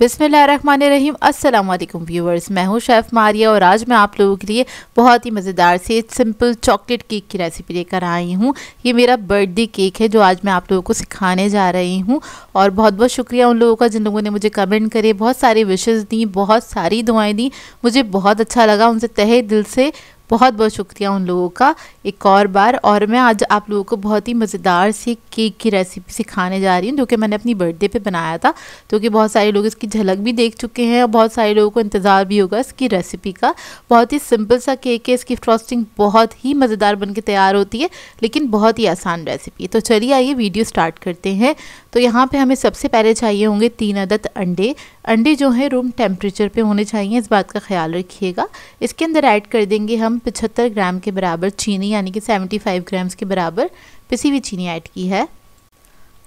बिसमीम असलम व्यूवर्स मैं हूँ शेफ़ मारिया और आज मैं आप लोगों के लिए बहुत ही मज़ेदार से सिंपल चॉकलेट केक की रेसिपी लेकर आई हूँ ये मेरा बर्थडे केक है जो आज मैं आप लोगों को सिखाने जा रही हूँ और बहुत बहुत शुक्रिया उन लोगों का जिन लोगों ने मुझे कमेंट करे बहुत सारी विशेज़ दी बहुत सारी दुआएँ दी मुझे बहुत अच्छा लगा उनसे तहे दिल से बहुत बहुत शुक्रिया उन लोगों का एक और बार और मैं आज आप लोगों को बहुत ही मज़ेदार सी केक की रेसिपी सिखाने जा रही हूँ जो कि मैंने अपनी बर्थडे पे बनाया था जो कि बहुत सारे लोग इसकी झलक भी देख चुके हैं और बहुत सारे लोगों को इंतज़ार भी होगा इसकी रेसिपी का बहुत ही सिंपल सा केक है इसकी फ्रॉस्टिंग बहुत ही मज़ेदार बन के तैयार होती है लेकिन बहुत ही आसान रेसिपी तो चलिए आइए वीडियो स्टार्ट करते हैं तो यहाँ पर हमें सबसे पहले चाहिए होंगे तीन अदद अंडे अंडे जो हैं रूम टेम्परेचर पर होने चाहिए इस बात का ख्याल रखिएगा इसके अंदर ऐड कर देंगे हम पचहत्तर ग्राम के बराबर चीनी यानी कि 75 ग्राम्स के बराबर पिसी हुई चीनी ऐड की है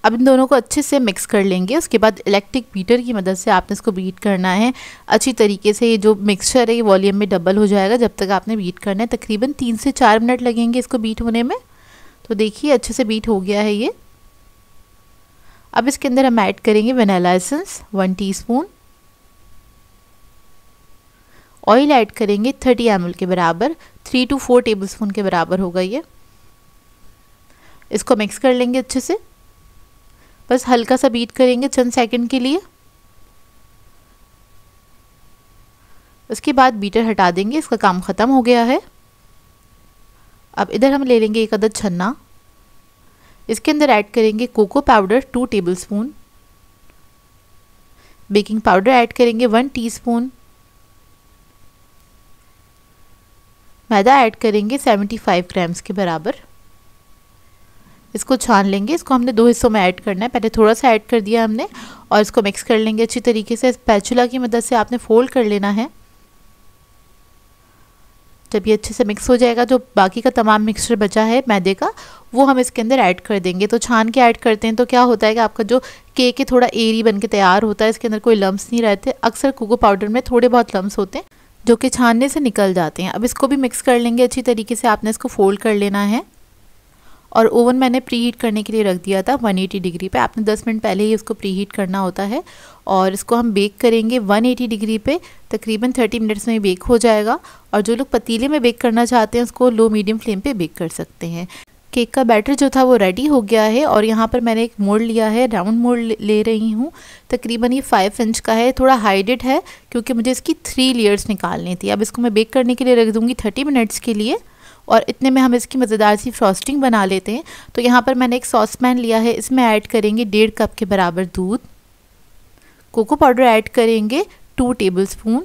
अब इन दोनों को अच्छे से मिक्स कर लेंगे उसके बाद इलेक्ट्रिक बीटर की मदद से आपने इसको बीट करना है अच्छी तरीके से ये जो मिक्सचर है ये वॉल्यूम में डबल हो जाएगा जब तक आपने बीट करना है तकरीबन तीन से चार मिनट लगेंगे इसको बीट होने में तो देखिए अच्छे से बीट हो गया है ये अब इसके अंदर हम ऐड करेंगे vanilla essence one spoon oil add करेंगे 30 एम के बराबर 3 टू 4 टेबलस्पून के बराबर होगा ये इसको मिक्स कर लेंगे अच्छे से बस हल्का सा बीट करेंगे चंद सेकंड के लिए उसके बाद बीटर हटा देंगे इसका काम ख़त्म हो गया है अब इधर हम ले लेंगे एक अदद छन्ना इसके अंदर ऐड करेंगे cocoa powder two tablespoon baking powder add करेंगे वन टीस्पून मैदा ऐड करेंगे 75 ग्राम्स के बराबर इसको छान लेंगे इसको हमने दो हिस्सों में ऐड करना है पहले थोड़ा सा ऐड कर दिया हमने और इसको मिक्स कर लेंगे अच्छी तरीके से पैचुला की मदद से आपने फोल्ड कर लेना है जब ये अच्छे से मिक्स हो जाएगा जो बाकी का तमाम मिक्सचर बचा है मैदे का वो हम इसके अंदर ऐड कर देंगे तो छान के ऐड करते हैं तो क्या होता है कि आपका जो केक है थोड़ा एरी बन के तैयार होता है इसके अंदर कोई लम्ब नहीं रहते अक्सर कोको पाउडर में थोड़े बहुत लम्ब होते हैं जो कि छानने से निकल जाते हैं अब इसको भी मिक्स कर लेंगे अच्छी तरीके से आपने इसको फोल्ड कर लेना है और ओवन मैंने प्री हीट करने के लिए रख दिया था 180 डिग्री पे आपने 10 मिनट पहले ही इसको प्री हीट करना होता है और इसको हम बेक करेंगे 180 डिग्री पे तकरीबन 30 मिनट्स में बेक हो जाएगा और जो लोग पतीले में बेक करना चाहते हैं उसको लो मीडियम फ्लेम पे बेक कर सकते हैं केक का बैटर जो था वो रेडी हो गया है और यहाँ पर मैंने एक मोड़ लिया है राउंड मोड़ ले रही हूँ तकरीबन ये फाइव इंच का है थोड़ा हाइडेड है क्योंकि मुझे इसकी थ्री लेयर्स निकालनी थी अब इसको मैं बेक करने के लिए रख दूँगी थर्टी मिनट्स के लिए और इतने में हम इसकी मज़ेदार सी फ्रॉस्टिंग बना लेते हैं तो यहाँ पर मैंने एक सॉस पैन लिया है इसमें ऐड करेंगे डेढ़ कप के बराबर दूध कोको पाउडर ऐड करेंगे two table spoon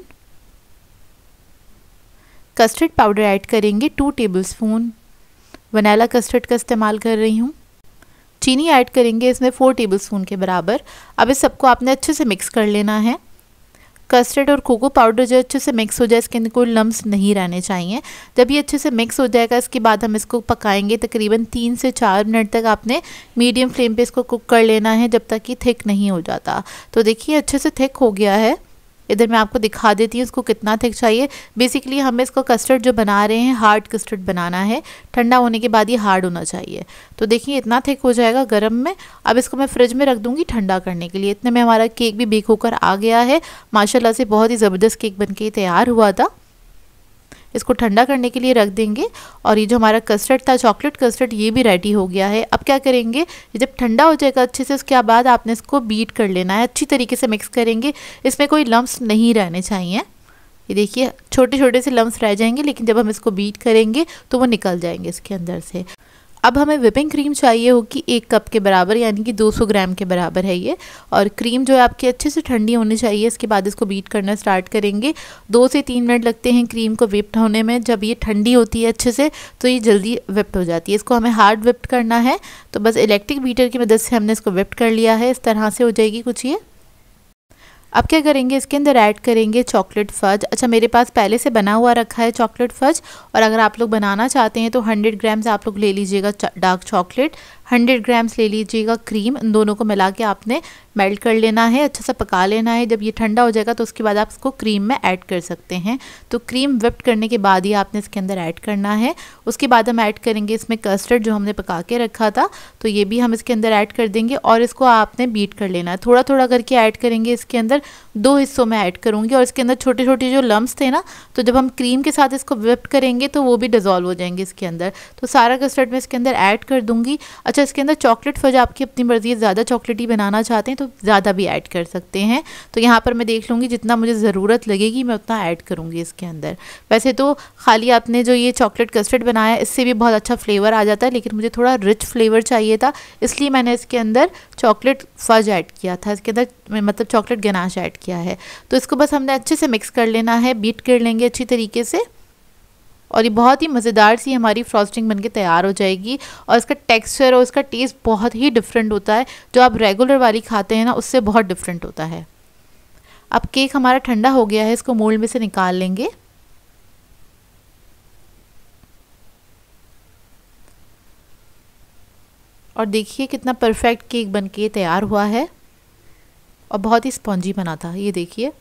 custard powder add करेंगे two table spoon vanilla custard का इस्तेमाल कर रही हूँ चीनी ऐड करेंगे इसमें फ़ोर टेबल स्पून के बराबर अब इस सबको आपने अच्छे से मिक्स कर लेना है कस्टर्ड और कोको पाउडर जो अच्छे से मिक्स हो जाए इसके अंदर कोई लम्स नहीं रहने चाहिए जब ये अच्छे से मिक्स हो जाएगा इसके बाद हम इसको पकाएंगे तकरीबन तीन से चार मिनट तक आपने मीडियम फ्लेम पे इसको कुक कर लेना है जब तक कि थिक नहीं हो जाता तो देखिए अच्छे से थिक हो गया है इधर मैं आपको दिखा देती हूँ इसको कितना थिक चाहिए बेसिकली हमें इसको कस्टर्ड जो बना रहे हैं हार्ड कस्टर्ड बनाना है ठंडा होने के बाद ये हार्ड होना चाहिए तो देखिए इतना थिक हो जाएगा गर्म में अब इसको मैं फ्रिज में रख दूँगी ठंडा करने के लिए इतने में हमारा केक भी बेक होकर आ गया है माशाला से बहुत ही ज़बरदस्त केक बन के तैयार हुआ था इसको ठंडा करने के लिए रख देंगे और ये जो हमारा कस्टर्ड था चॉकलेट कस्टर्ड ये भी रेडी हो गया है अब क्या करेंगे जब ठंडा हो जाएगा अच्छे से उसके बाद आपने इसको बीट कर लेना है अच्छी तरीके से मिक्स करेंगे इसमें कोई लम्ब नहीं रहने चाहिए ये देखिए छोटे छोटे से लम्ब रह जाएंगे लेकिन जब हम इसको बीट करेंगे तो वो निकल जाएंगे इसके अंदर से अब हमें विपिंग क्रीम चाहिए होगी एक कप के बराबर यानी कि 200 ग्राम के बराबर है ये और क्रीम जो है आपकी अच्छे से ठंडी होनी चाहिए इसके बाद इसको बीट करना स्टार्ट करेंगे दो से तीन मिनट लगते हैं क्रीम को विप्ड होने में जब ये ठंडी होती है अच्छे से तो ये जल्दी विप्ड हो जाती है इसको हमें हार्ड विप्ड करना है तो बस इलेक्ट्रिक बीटर की मदद से हमने इसको विप्ड कर लिया है इस तरह से हो जाएगी कुछ ये अब क्या करेंगे इसके अंदर ऐड करेंगे चॉकलेट फज अच्छा मेरे पास पहले से बना हुआ रखा है चॉकलेट फज और अगर आप लोग बनाना चाहते हैं तो 100 ग्राम्स आप लोग ले लीजिएगा डार्क चॉकलेट हंड्रेड ग्राम्स ले लीजिएगा क्रीम इन दोनों को मिला के आपने मेल्ट कर लेना है अच्छा सा पका लेना है जब ये ठंडा हो जाएगा तो उसके बाद आप इसको क्रीम में ऐड कर सकते हैं तो क्रीम विप्ट करने के बाद ही आपने इसके अंदर ऐड करना है उसके बाद हम ऐड करेंगे इसमें कस्टर्ड जो हमने पका के रखा था तो ये भी हम इसके अंदर ऐड कर देंगे और इसको आपने बीट कर लेना है थोड़ा थोड़ा करके ऐड करेंगे इसके अंदर दो हिस्सों में ऐड करूँगी और इसके अंदर छोटे छोटे जो लम्ब थे ना तो जब हम क्रीम के साथ इसको विप्ट करेंगे तो वो भी डिजोल्व हो जाएंगे इसके अंदर तो सारा कस्टर्ड मैं इसके अंदर ऐड कर दूँगी अच्छा अच्छा इसके अंदर चॉकलेट फज आपकी अपनी मर्ज़ी ज़्यादा चॉकलेटी बनाना चाहते हैं तो ज़्यादा भी ऐड कर सकते हैं तो यहाँ पर मैं देख लूँगी जितना मुझे ज़रूरत लगेगी मैं उतना ऐड करूँगी इसके अंदर वैसे तो खाली आपने जो ये चॉकलेट कस्टर्ड बनाया इससे भी बहुत अच्छा फ्लेवर आ जाता है लेकिन मुझे थोड़ा रिच फ्लेवर चाहिए था इसलिए मैंने इसके अंदर चॉकलेट फज ऐड किया था इसके अंदर मतलब चॉकलेट गनाश ऐड किया है तो इसको बस हमने अच्छे से मिक्स कर लेना है बीट कर लेंगे अच्छी तरीके से और ये बहुत ही मज़ेदार सी हमारी फ्रॉस्टिंग बनके तैयार हो जाएगी और इसका टेक्सचर और इसका टेस्ट बहुत ही डिफरेंट होता है जो आप रेगुलर वाली खाते हैं ना उससे बहुत डिफरेंट होता है अब केक हमारा ठंडा हो गया है इसको मोल्ड में से निकाल लेंगे और देखिए कितना परफेक्ट केक बनके तैयार हुआ है और बहुत ही स्पॉन्जी बना था ये देखिए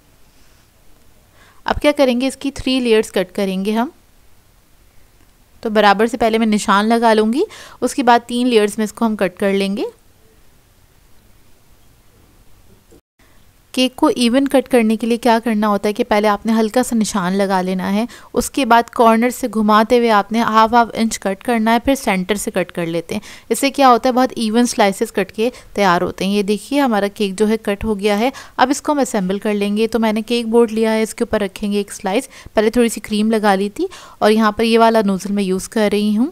अब क्या करेंगे इसकी थ्री लेयर्स कट करेंगे हम तो बराबर से पहले मैं निशान लगा लूँगी उसके बाद तीन लेयर्स में इसको हम कट कर लेंगे केक को इवन कट करने के लिए क्या करना होता है कि पहले आपने हल्का सा निशान लगा लेना है उसके बाद कॉर्नर से घुमाते हुए आपने हाफ हाफ इंच कट करना है फिर सेंटर से कट कर लेते हैं इससे क्या होता है बहुत इवन स्लाइसेस कट के तैयार होते हैं ये देखिए हमारा केक जो है कट हो गया है अब इसको हम असेंबल कर लेंगे तो मैंने केक बोर्ड लिया है इसके ऊपर रखेंगे एक स्लाइस पहले थोड़ी सी क्रीम लगा ली थी और यहाँ पर ये वाला नोज़ल मैं यूज़ कर रही हूँ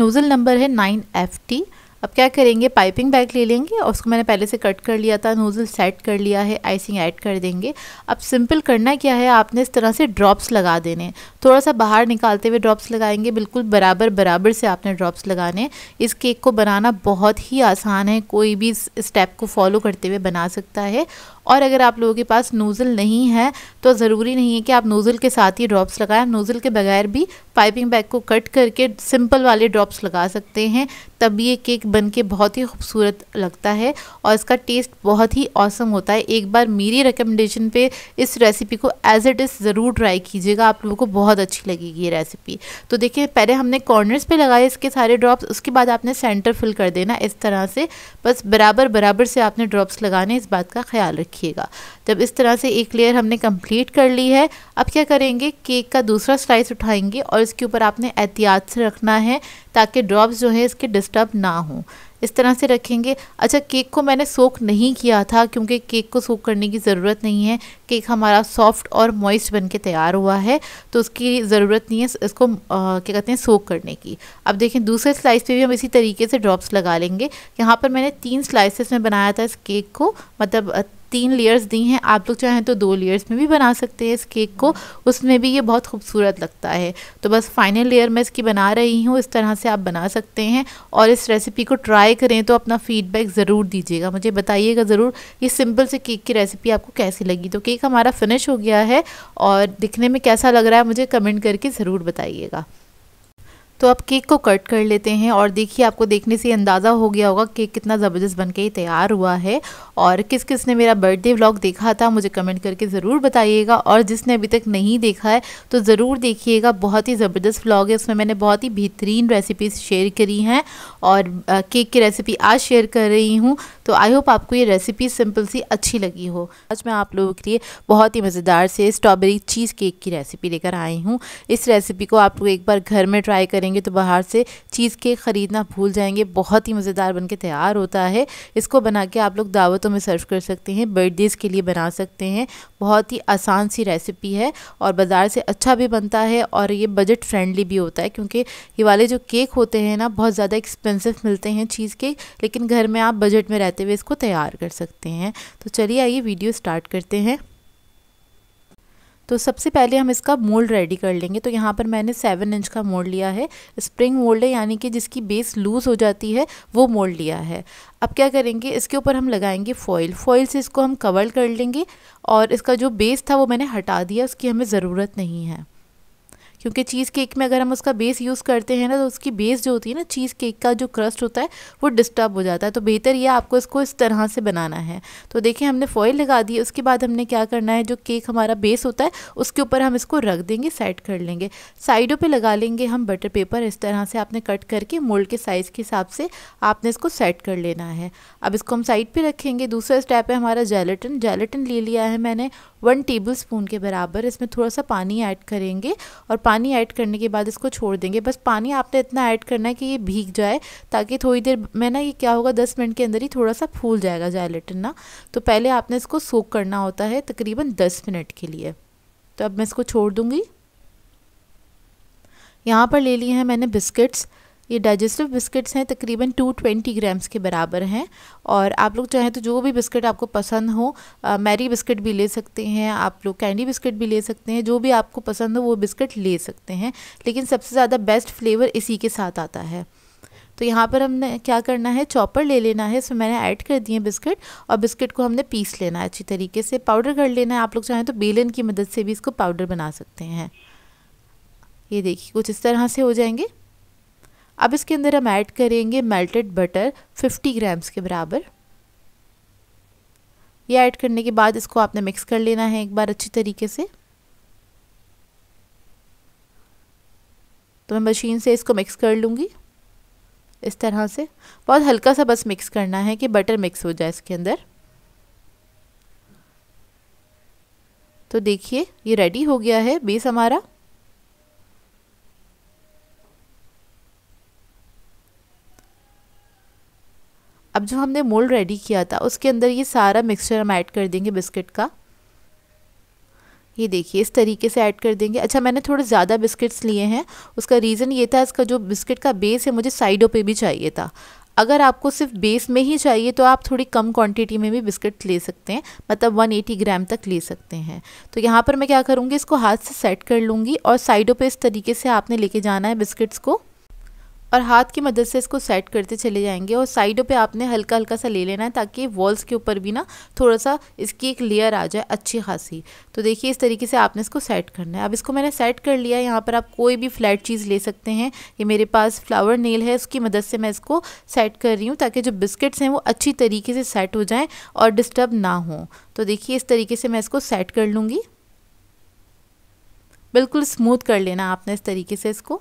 नोज़ल नंबर है नाइन एफ टी अब क्या करेंगे पाइपिंग बैग ले लेंगे और उसको मैंने पहले से कट कर लिया था नोज़ल सेट कर लिया है आइसिंग ऐड कर देंगे अब सिंपल करना क्या है आपने इस तरह से ड्रॉप्स लगा देने थोड़ा सा बाहर निकालते हुए ड्रॉप्स लगाएंगे बिल्कुल बराबर बराबर से आपने ड्रॉप्स लगाने इस केक को बनाना बहुत ही आसान है कोई भी स्टेप को फॉलो करते हुए बना सकता है और अगर आप लोगों के पास नोज़ल नहीं है तो ज़रूरी नहीं है कि आप नोज़ल के साथ ही ड्रॉप्स लगाएं नोज़ल के बगैर भी पाइपिंग बैग को कट करके सिंपल वाले ड्रॉप्स लगा सकते हैं तब ये केक बन के बहुत ही खूबसूरत लगता है और इसका टेस्ट बहुत ही औसम होता है एक बार मेरी रिकमेंडेशन पे इस रेसिपी को एज इट इज़ ज़रूर ट्राई कीजिएगा आप लोगों को बहुत अच्छी लगेगी ये रेसिपी तो देखिए पहले हमने कॉर्नर्स पे लगाए इसके सारे ड्रॉप्स उसके बाद आपने सेंटर फिल कर देना इस तरह से बस बराबर बराबर से आपने ड्रॉप्स लगाने इस बात का ख्याल रखिएगा जब इस तरह से एक लेयर हमने कम्प्लीट कर ली है अब क्या करेंगे केक का दूसरा स्लाइस उठाएंगे और इसके ऊपर आपने एहतियात से रखना है ताकि ड्रॉप्स जो है इसके डिस्टर्ब ना हों इस तरह से रखेंगे अच्छा केक को मैंने सोख नहीं किया था क्योंकि केक को सोख करने की ज़रूरत नहीं है केक हमारा सॉफ्ट और मॉइस्ट बन के तैयार हुआ है तो उसकी ज़रूरत नहीं है इसको क्या कहते हैं सोख करने की अब देखें दूसरे स्लाइस पे भी हम इसी तरीके से ड्रॉप्स लगा लेंगे यहाँ पर मैंने तीन स्लाइसेस में बनाया था इस केक को मतलब तीन लेयर्स दी हैं आप लोग चाहें तो दो लेयर्स में भी बना सकते हैं इस केक को उसमें भी ये बहुत खूबसूरत लगता है तो बस फाइनल लेयर मैं इसकी बना रही हूँ इस तरह से आप बना सकते हैं और इस रेसिपी को ट्राई करें तो अपना फीडबैक ज़रूर दीजिएगा मुझे बताइएगा ज़रूर ये सिंपल से केक की रेसिपी आपको कैसी लगी तो केक हमारा फिनिश हो गया है और दिखने में कैसा लग रहा है मुझे कमेंट करके ज़रूर बताइएगा तो आप केक को कट कर लेते हैं और देखिए आपको देखने से अंदाज़ा हो गया होगा केक कितना ज़बरदस्त बन के तैयार हुआ है और किस किस ने मेरा बर्थडे व्लॉग देखा था मुझे कमेंट करके ज़रूर बताइएगा और जिसने अभी तक नहीं देखा है तो ज़रूर देखिएगा बहुत ही ज़बरदस्त व्लॉग है उसमें मैंने बहुत ही बेहतरीन रेसिपीज़ शेयर करी हैं और केक की रेसिपी आज शेयर कर रही हूँ तो आई होप आपको ये रेसिपी सिंपल सी अच्छी लगी हो आज मैं आप लोगों के लिए बहुत ही मज़ेदार से स्ट्रॉबेरी चीज़ केक की रेसिपी लेकर आई हूँ इस रेसिपी को आप लोग एक बार घर में ट्राई करें करेंगे तो बाहर से चीज़ केक ख़रीदना भूल जाएंगे बहुत ही मज़ेदार बन के तैयार होता है इसको बना के आप लोग दावतों में सर्व कर सकते हैं बर्थडेज़ के लिए बना सकते हैं बहुत ही आसान सी रेसिपी है और बाज़ार से अच्छा भी बनता है और ये बजट फ्रेंडली भी होता है क्योंकि ये वाले जो केक होते हैं ना बहुत ज़्यादा एक्सपेंसिव मिलते हैं चीज़ केक लेकिन घर में आप बजट में रहते हुए इसको तैयार कर सकते हैं तो चलिए आइए वीडियो स्टार्ट करते हैं तो सबसे पहले हम इसका मोल्ड रेडी कर लेंगे तो यहाँ पर मैंने सेवन इंच का मोल्ड लिया है स्प्रिंग मोल्ड है यानी कि जिसकी बेस लूज़ हो जाती है वो मोल्ड लिया है अब क्या करेंगे इसके ऊपर हम लगाएंगे फॉइल फॉइल से इसको हम कवर कर लेंगे और इसका जो बेस था वो मैंने हटा दिया उसकी हमें ज़रूरत नहीं है क्योंकि चीज़ केक में अगर हम उसका बेस यूज़ करते हैं ना तो उसकी बेस जो होती है ना चीज़ केक का जो क्रस्ट होता है वो डिस्टर्ब हो जाता है तो बेहतर यह आपको इसको इस तरह से बनाना है तो देखिए हमने फॉइल लगा दी उसके बाद हमने क्या करना है जो केक हमारा बेस होता है उसके ऊपर हम इसको रख देंगे सेट कर लेंगे साइडों पर लगा लेंगे हम बटर पेपर इस तरह से आपने कट करके मोल्ड के साइज़ के हिसाब से आपने इसको सेट कर लेना है अब इसको हम साइड पर रखेंगे दूसरा स्टेप है हमारा जेलेटन जेलेटन ले लिया है मैंने वन टेबल स्पून के बराबर इसमें थोड़ा सा पानी ऐड करेंगे और पानी पानी ऐड करने के बाद इसको छोड़ देंगे बस पानी आपने इतना ऐड करना है कि ये भीग जाए ताकि थोड़ी देर में ना ये क्या होगा दस मिनट के अंदर ही थोड़ा सा फूल जाएगा जाइलेटिन ना तो पहले आपने इसको सोक करना होता है तकरीबन दस मिनट के लिए तो अब मैं इसको छोड़ दूँगी यहाँ पर ले लिए हैं मैंने बिस्किट्स ये डाइजेस्टिव बिस्किट्स हैं तकरीबन 220 ग्राम्स के बराबर हैं और आप लोग चाहें तो जो भी बिस्किट आपको पसंद हो आ, मैरी बिस्किट भी ले सकते हैं आप लोग कैंडी बिस्किट भी ले सकते हैं जो भी आपको पसंद हो वो बिस्किट ले सकते हैं लेकिन सबसे ज़्यादा बेस्ट फ्लेवर इसी के साथ आता है तो यहाँ पर हमने क्या करना है चॉपर ले लेना है इसमें मैंने ऐड कर दिए बिस्किट और बिस्किट को हमने पीस लेना है अच्छी तरीके से पाउडर कर लेना है आप लोग चाहें तो बेलन की मदद से भी इसको पाउडर बना सकते हैं ये देखिए कुछ इस तरह से हो जाएंगे अब इसके अंदर हम ऐड करेंगे मेल्टेड बटर 50 ग्राम्स के बराबर ये ऐड करने के बाद इसको आपने मिक्स कर लेना है एक बार अच्छी तरीके से तो मैं मशीन से इसको मिक्स कर लूँगी इस तरह से बहुत हल्का सा बस मिक्स करना है कि बटर मिक्स हो जाए इसके अंदर तो देखिए ये रेडी हो गया है बेस हमारा अब जो हमने मोल्ड रेडी किया था उसके अंदर ये सारा मिक्सचर हम ऐड कर देंगे बिस्किट का ये देखिए इस तरीके से ऐड कर देंगे अच्छा मैंने थोड़े ज़्यादा बिस्किट्स लिए हैं उसका रीज़न ये था इसका जो बिस्किट का बेस है मुझे साइडों पे भी चाहिए था अगर आपको सिर्फ बेस में ही चाहिए तो आप थोड़ी कम क्वांटिटी में भी बिस्किट ले सकते हैं मतलब 180 ग्राम तक ले सकते हैं तो यहाँ पर मैं क्या करूँगी इसको हाथ से सेट कर लूँगी और साइडों पर इस तरीके से आपने लेके जाना है बिस्किट्स को और हाथ की मदद से इसको सेट करते चले जाएंगे और साइडों पे आपने हल्का हल्का सा ले लेना है ताकि वॉल्स के ऊपर भी ना थोड़ा सा इसकी एक लेयर आ जाए अच्छी खासी तो देखिए इस तरीके से आपने इसको सेट करना है अब इसको मैंने सेट कर लिया यहाँ पर आप कोई भी फ्लैट चीज़ ले सकते हैं ये मेरे पास फ्लावर नेल है उसकी मदद से मैं इसको सेट कर रही हूँ ताकि जो बिस्किट्स हैं वो अच्छी तरीके से सेट हो जाएँ और डिस्टर्ब ना हो तो देखिए इस तरीके से मैं इसको सेट कर लूँगी बिल्कुल स्मूथ कर लेना आपने इस तरीके से इसको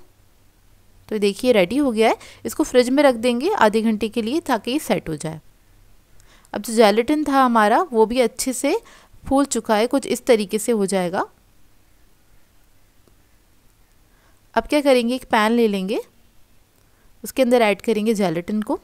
तो देखिए रेडी हो गया है इसको फ्रिज में रख देंगे आधे घंटे के लिए ताकि ये सेट हो जाए अब जो जेलेटिन था हमारा वो भी अच्छे से फूल चुका है कुछ इस तरीके से हो जाएगा अब क्या करेंगे एक पैन ले लेंगे उसके अंदर ऐड करेंगे जेलेटिन को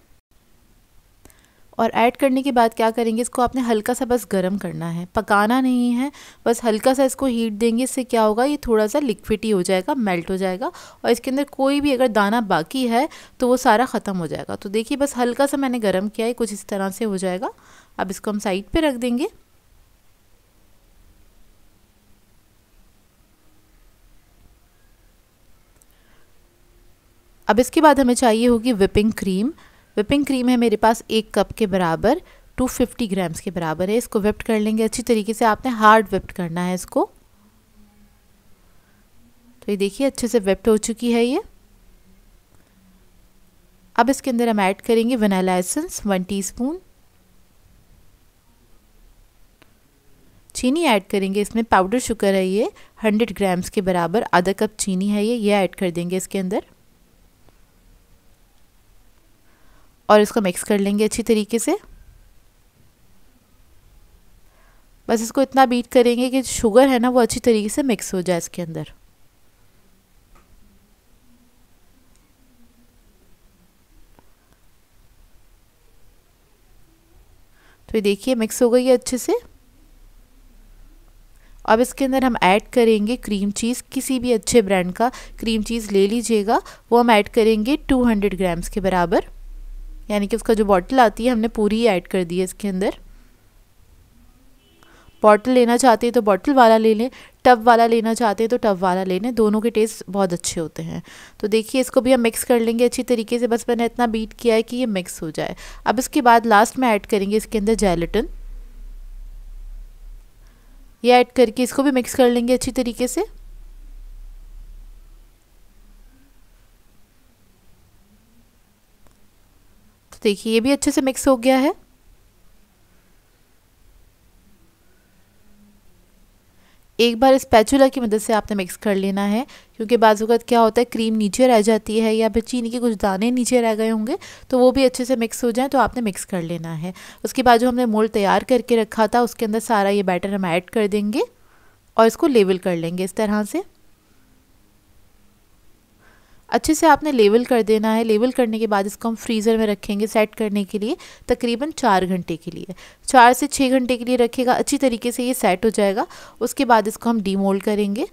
और ऐड करने के बाद क्या करेंगे इसको आपने हल्का सा बस गर्म करना है पकाना नहीं है बस हल्का सा इसको हीट देंगे इससे क्या होगा ये थोड़ा सा लिक्विड ही हो जाएगा मेल्ट हो जाएगा और इसके अंदर कोई भी अगर दाना बाकी है तो वो सारा ख़त्म हो जाएगा तो देखिए बस हल्का सा मैंने गर्म किया है कुछ इस तरह से हो जाएगा अब इसको हम साइड पर रख देंगे अब इसके बाद हमें चाहिए होगी विपिंग क्रीम विपिंग क्रीम है मेरे पास एक कप के बराबर 250 ग्राम्स के बराबर है इसको विप्ट कर लेंगे अच्छी तरीके से आपने हार्ड विप्ट करना है इसको तो ये देखिए अच्छे से वेप्ट हो चुकी है ये अब इसके अंदर हम ऐड करेंगे वनीला एसेंस वन टीस्पून चीनी ऐड करेंगे इसमें पाउडर शुगर है ये हंड्रेड ग्राम्स के बराबर आधा कप चीनी है ये ये ऐड कर देंगे इसके अंदर और इसको मिक्स कर लेंगे अच्छी तरीके से बस इसको इतना बीट करेंगे कि शुगर है ना वो अच्छी तरीके से मिक्स हो जाए इसके अंदर तो ये देखिए मिक्स हो गई है अच्छे से अब इसके अंदर हम ऐड करेंगे क्रीम चीज़ किसी भी अच्छे ब्रांड का क्रीम चीज़ ले लीजिएगा वो हम ऐड करेंगे 200 ग्राम्स के बराबर यानी कि उसका जो बॉटल आती है हमने पूरी ऐड कर दी है इसके अंदर बॉटल लेना चाहते हैं तो बॉटल वाला ले लें टब वाला लेना चाहते हैं तो टब वाला ले लें दोनों के टेस्ट बहुत अच्छे होते हैं तो देखिए इसको भी हम मिक्स कर लेंगे अच्छी तरीके से बस मैंने इतना बीट किया है कि ये मिक्स हो जाए अब इसके बाद लास्ट में ऐड करेंगे इसके अंदर जेलेटिन ये ऐड करके इसको भी मिक्स कर लेंगे अच्छी तरीके से देखिए ये भी अच्छे से मिक्स हो गया है एक बार इस पैचुला की मदद से आपने मिक्स कर लेना है क्योंकि बाजूकत क्या होता है क्रीम नीचे रह जाती है या फिर चीनी के कुछ दाने नीचे रह गए होंगे तो वो भी अच्छे से मिक्स हो जाए तो आपने मिक्स कर लेना है उसके बाद जो हमने मोल तैयार करके रखा था उसके अंदर सारा ये बैटर हम ऐड कर देंगे और इसको लेवल कर लेंगे इस तरह से अच्छे से आपने लेवल कर देना है लेवल करने के बाद इसको हम फ्रीज़र में रखेंगे सेट करने के लिए तकरीबन चार घंटे के लिए चार से छः घंटे के लिए रखेगा अच्छी तरीके से ये सेट हो जाएगा उसके बाद इसको हम डीमोल्ड करेंगे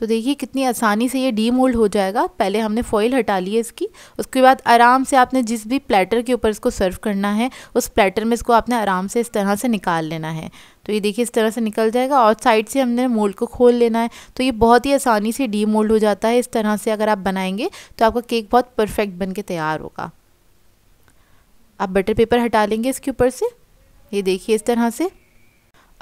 तो देखिए कितनी आसानी से ये डीमोल्ड हो जाएगा पहले हमने फॉइल हटा ली है इसकी उसके बाद आराम से आपने जिस भी प्लेटर के ऊपर इसको सर्व करना है उस प्लेटर में इसको आपने आराम से इस तरह से निकाल लेना है तो ये देखिए इस तरह से निकल जाएगा और साइड से हमने मोल्ड को खोल लेना है तो ये बहुत ही आसानी से डी मोल्ड हो जाता है इस तरह से अगर आप बनाएंगे तो आपका केक बहुत परफेक्ट बन के तैयार होगा आप बटर पेपर हटा लेंगे इसके ऊपर से ये देखिए इस तरह से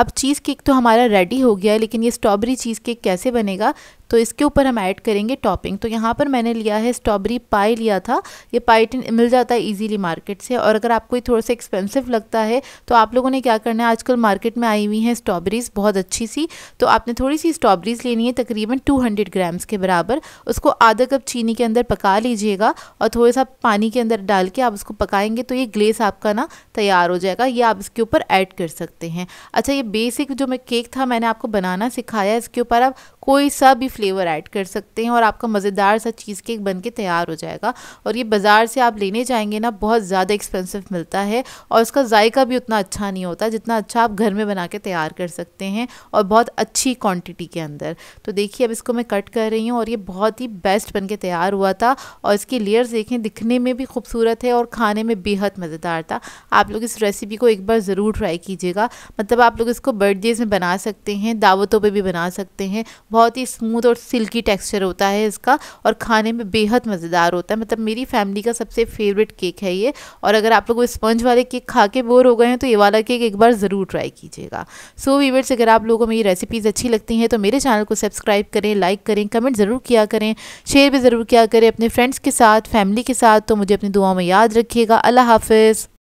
अब चीज़ केक तो हमारा रेडी हो गया है लेकिन ये स्ट्रॉबेरी चीज़ केक कैसे बनेगा तो इसके ऊपर हम ऐड करेंगे टॉपिंग तो यहाँ पर मैंने लिया है स्ट्रॉबेरी पाई लिया था ये पाई मिल जाता है ईजीली मार्केट से और अगर आपको ये थोड़ा सा एक्सपेंसिव लगता है तो आप लोगों ने क्या करना है आजकल मार्केट में आई हुई हैं स्ट्रॉबेरीज़ बहुत अच्छी सी तो आपने थोड़ी सी स्ट्रॉबेरीज़ लेनी है तकरीबन टू ग्राम्स के बराबर उसको आधा कप चीनी के अंदर पका लीजिएगा और थोड़ा सा पानी के अंदर डाल के आप उसको पकाएंगे तो ये ग्लेस आपका ना तैयार हो जाएगा ये आप इसके ऊपर ऐड कर सकते हैं अच्छा ये बेसिक जो मैं केक था मैंने आपको बनाना सिखाया इसके ऊपर आप कोई सा भी फ्लेवर ऐड कर सकते हैं और आपका मज़ेदार सा चीज़ केक बन के तैयार हो जाएगा और ये बाज़ार से आप लेने जाएंगे ना बहुत ज़्यादा एक्सपेंसिव मिलता है और उसका जायका भी उतना अच्छा नहीं होता जितना अच्छा आप घर में बना के तैयार कर सकते हैं और बहुत अच्छी क्वान्टिटी के अंदर तो देखिए अब इसको मैं कट कर रही हूँ और ये बहुत ही बेस्ट बन के तैयार हुआ था और इसकी लेयर्स देखें दिखने में भी खूबसूरत है और खाने में बेहद मज़ेदार था आप लोग इस रेसिपी को एक बार ज़रूर ट्राई कीजिएगा मतलब आप लोग इसको बर्थडेज़ में बना सकते हैं दावतों पर भी बना सकते हैं बहुत ही स्मूथ और सिल्की टेक्सचर होता है इसका और खाने में बेहद मज़ेदार होता है मतलब मेरी फैमिली का सबसे फेवरेट केक है ये और अगर आप लोग स्पंज वाले केक खा के बोर हो गए हैं तो ये वाला केक एक बार ज़रूर ट्राई कीजिएगा सो वीवर्स अगर आप लोगों को मेरी रेसिपीज़ अच्छी लगती हैं तो मेरे चैनल को सब्सक्राइब करें लाइक करें कमेंट ज़रूर किया करें शेयर भी ज़रूर किया करें अपने फ्रेंड्स के साथ फैमिली के साथ तो मुझे अपनी दुआ में याद रखिएगा अल्लाह हाफिज़